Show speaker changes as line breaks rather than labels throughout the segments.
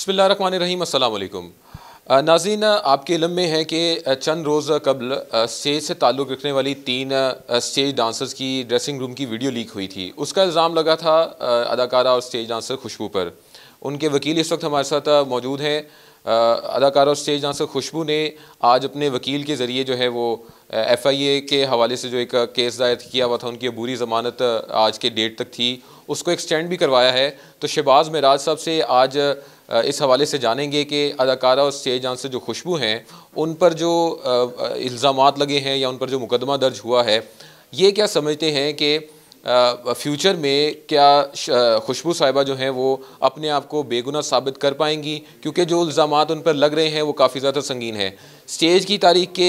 बसमिल रहीम अल्लाम नाजीन आपके इलम में है कि चंद रोज़ कबल स्टेज से ताल्लुक़ रखने वाली तीन स्टेज डांसर्स की ड्रेसिंग रूम की वीडियो लीक हुई थी उसका इल्ज़ाम लगा था अदाकारा और स्टेज डांसर खुशबू पर उनके वकील इस वक्त हमारे साथ मौजूद हैं अदाकारा और स्टेज डांसर खुशबू ने आज अपने वकील के ज़रिए जो है वो एफ़ आई ए के हवाले से जो एक केस दायर किया हुआ था उनकी अबूरी ज़मानत आज के डेट तक थी उसको एक्सटेंड भी करवाया है तो शहबाज मराज साहब से आज इस हवाले से जानेंगे कि अदाकारा और स्टेज आंसर जो खुशबू हैं उन पर जो इल्ज़ाम लगे हैं या उन पर जो मुकदमा दर्ज हुआ है ये क्या समझते हैं कि फ्यूचर में क्या खुशबू साहिबा जो हैं वो अपने आप को बेगुना साबित कर पाएंगी क्योंकि जो इल्ज़ाम उन पर लग रहे हैं वो काफ़ी ज़्यादा संगीन है स्टेज की तारीख के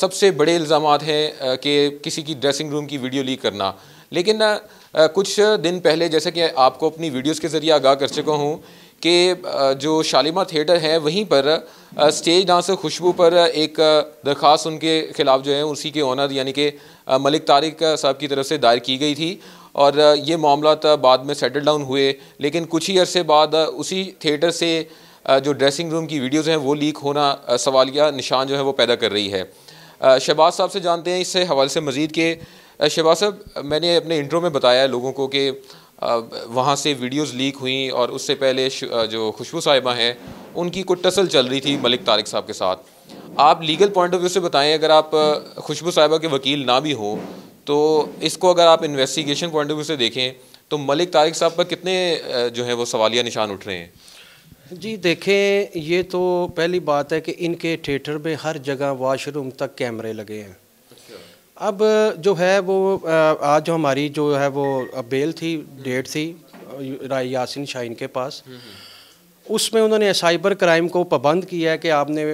सबसे बड़े इल्ज़ाम हैं कि किसी की ड्रेसिंग रूम की वीडियो लीक करना लेकिन कुछ दिन पहले जैसे कि आपको अपनी वीडियोस के ज़रिए आगाह कर चुका हूँ कि जो शालीमा थिएटर है वहीं पर स्टेज डांसर खुशबू पर एक दरख्वास्त उनके ख़िलाफ़ जो है उसी के ऑनर यानी कि मलिक तारिक साहब की तरफ से दायर की गई थी और ये मामला बाद में सेटल डाउन हुए लेकिन कुछ ही अरसे बाद उसी थिएटर से जो ड्रेसिंग रूम की वीडियोज़ हैं वो लीक होना सवालिया निशान जो है वो पैदा कर रही है शहबाज साहब से जानते हैं इससे हवाले से मज़ीद के शहबाज साहब मैंने अपने इंट्रो में बताया लोगों को कि वहाँ से वीडियोस लीक हुई और उससे पहले जो खुशबू साहिबा हैं उनकी कुछ टसल चल रही थी मलिक तारिक साहब के साथ आप लीगल पॉइंट ऑफ व्यू से बताएं अगर आप खुशबू साहिबा के वकील ना भी हों तो इसको अगर आप इन्वेस्टिगेशन पॉइंट ऑफ व्यू से देखें तो मलिक तारिक साहब पर कितने जो हैं वो सवालिया निशान उठ रहे हैं
जी देखें ये तो पहली बात है कि इनके थिएटर में हर जगह वाशरूम तक कैमरे लगे हैं अब जो है वो आज जो हमारी जो है वो बेल थी डेट थी राय यासिन शाहीन के पास हम्म, हम्म। उसमें उन्होंने साइबर क्राइम को पाबंद किया है कि आपने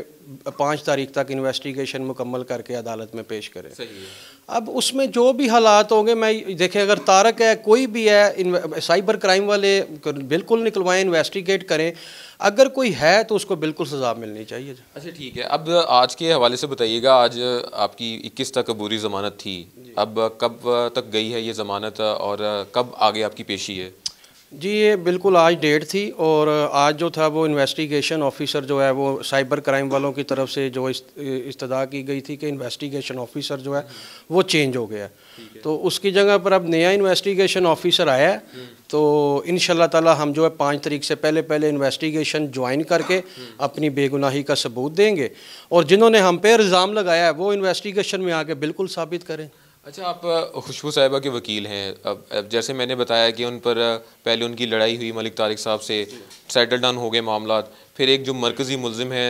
पाँच तारीख तक इन्वेस्टिगेशन मुकम्मल करके अदालत में पेश करें अब उसमें जो भी हालात होंगे मैं देखें अगर तारक है कोई भी है साइबर क्राइम वाले बिल्कुल निकलवाएं इन्वेस्टिगेट करें अगर कोई है तो उसको बिल्कुल सजा मिलनी चाहिए
अच्छा ठीक है अब आज के हवाले से बताइएगा आज आपकी 21 तक बुरी ज़मानत थी अब कब तक गई है ये ज़मानत और कब आगे आपकी पेशी है
जी ये बिल्कुल आज डेट थी और आज जो था वो इन्वेस्टिगेशन ऑफिसर जो है वो साइबर क्राइम वालों की तरफ से जो इस्तः की गई थी कि इन्वेस्टिगेशन ऑफिसर जो है वो चेंज हो गया तो उसकी जगह पर अब नया इन्वेस्टिगेशन ऑफिसर आया है हम्म। तो इन ताला हम जो है पाँच तरीक से पहले पहले इन्वेस्टिगेशन ज्वाइन करके हम्म। अपनी बेगुनाही का सबूत देंगे और जिन्होंने हम पे इल्ज़ाम लगाया है वो इन्वेस्टिगेशन में आके बिल्कुल साबित करें
अच्छा आप खुशबू साहिबा के वकील हैं अब, अब जैसे मैंने बताया कि उन पर पहले उनकी लड़ाई हुई मलिक तारिक साहब से सेटल डाउन हो गए मामला फिर एक जो मरकज़ी मुलम है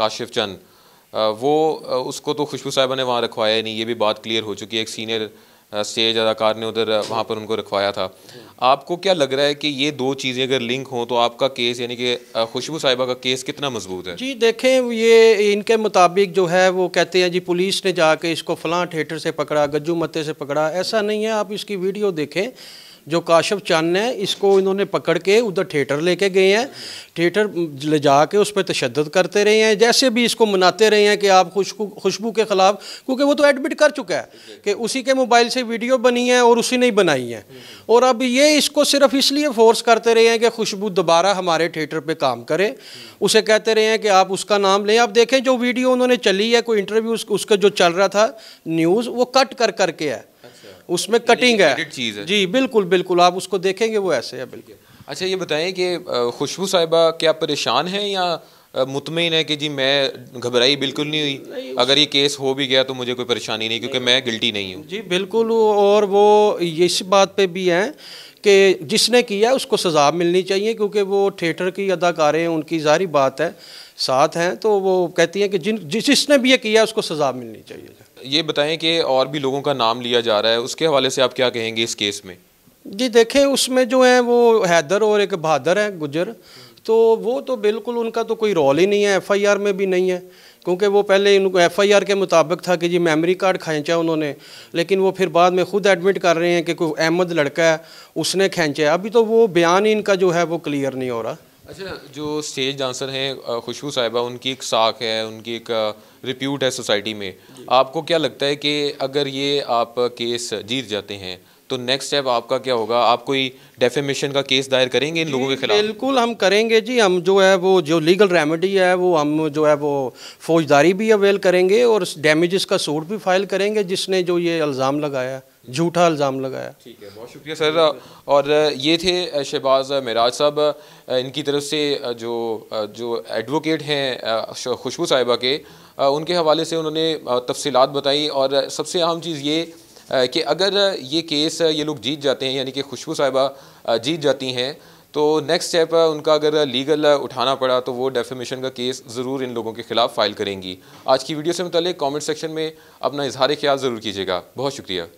काशिफ चंद वो उसको तो खुशबू साहिबा ने वहाँ रखवाया नहीं ये भी बात क्लियर हो चुकी है एक सीनियर स्टेज अदाकार ने उधर वहाँ पर उनको रखवाया था आपको क्या लग रहा है कि ये दो चीज़ें अगर लिंक हों तो आपका केस यानी कि खुशबू साहिबा का केस कितना मजबूत है
जी देखें ये इनके मुताबिक जो है वो कहते हैं जी पुलिस ने जाके इसको फलां थिएटर से पकड़ा गज्जू मत्ते से पकड़ा ऐसा नहीं है आप इसकी वीडियो देखें जो काशफ चंद है इसको इन्होंने पकड़ के उधर थिएटर लेके गए हैं थिएटर ले जा के उस पर तशद करते रहे हैं जैसे भी इसको मनाते रहे हैं कि आप खुशबू खुशबू के ख़िलाफ़ क्योंकि वो तो एडमिट कर चुका है कि उसी के मोबाइल से वीडियो बनी है और उसी ने ही बनाई है और अब ये इसको सिर्फ इसलिए फोर्स करते रहे हैं कि खुशबू दोबारा हमारे थिएटर पर काम करे उसे कहते रहे हैं कि आप उसका नाम लें आप देखें जो वीडियो उन्होंने चली है कोई इंटरव्यू उसका जो चल रहा था न्यूज़ वो कट कर करके है उसमें कटिंग है चीज़ है जी बिल्कुल बिल्कुल आप उसको देखेंगे वो ऐसे है बिल्कुल अच्छा ये बताएं कि खुशबू साहिबा
क्या परेशान हैं या मुतमिन है कि जी मैं घबराई बिल्कुल नहीं हुई नहीं, अगर ये केस हो भी गया तो मुझे कोई परेशानी नहीं क्योंकि मैं गिल्टी नहीं हूँ
जी बिल्कुल और वो इस बात पे भी हैं कि जिसने किया उसको सज़ा मिलनी चाहिए क्योंकि वो थिएटर की अदाकारें उनकी जारी बात है साथ हैं तो वो कहती हैं कि जिन जिसने भी ये किया उसको सज़ा मिलनी चाहिए
ये बताएं कि और भी लोगों का नाम लिया जा रहा है उसके हवाले से आप क्या कहेंगे इस केस में
जी देखें उसमें जो है वो हैदर और एक बहादुर है गुजर तो वो तो बिल्कुल उनका तो कोई रोल ही नहीं है एफआईआर में भी नहीं है क्योंकि वो पहले इनको एफआईआर के मुताबिक था कि जी मेमोरी कार्ड खींचा उन्होंने लेकिन वो फिर बाद में ख़ुद एडमिट कर रहे हैं कि कोई अहमद लड़का है उसने खींचा है अभी तो वो बयान ही इनका जो है वो क्लियर नहीं हो रहा अच्छा
जो स्टेज डांसर हैं खुशबू साहिबा उनकी एक साख है उनकी एक रिप्यूट है सोसाइटी में आपको क्या लगता है कि अगर ये आप केस जीत जाते हैं तो नेक्स्ट स्टेप आपका क्या होगा आप कोई डेफेमेशन का केस दायर करेंगे इन लोगों के खिलाफ
बिल्कुल हम करेंगे जी हम जो है वो जो लीगल रेमेडी है वो हम जो है वो फौजदारी भी अवेल करेंगे और डैमेज का सूट भी फाइल करेंगे जिसने जो ये इल्ज़ाम लगाया झूठा इल्ज़ाम लगाया ठीक
है बहुत शुक्रिया सर और ये थे शहबाज मराज साहब इनकी तरफ से जो जो एडवोकेट हैं खुशबू साहिबा के उनके हवाले से उन्होंने तफसीत बताई और सबसे अहम चीज़ ये कि अगर ये केस ये लोग जीत जाते हैं यानी कि खुशबू साहिबा जीत जाती हैं तो नेक्स्ट स्टेप उनका अगर लीगल उठाना पड़ा तो वो डेफेमेशन का केस ज़रूर इन लोगों के खिलाफ फाइल करेंगी आज की वीडियो से मतलब कमेंट सेक्शन में अपना इजहार ख्याल ज़रूर कीजिएगा बहुत शुक्रिया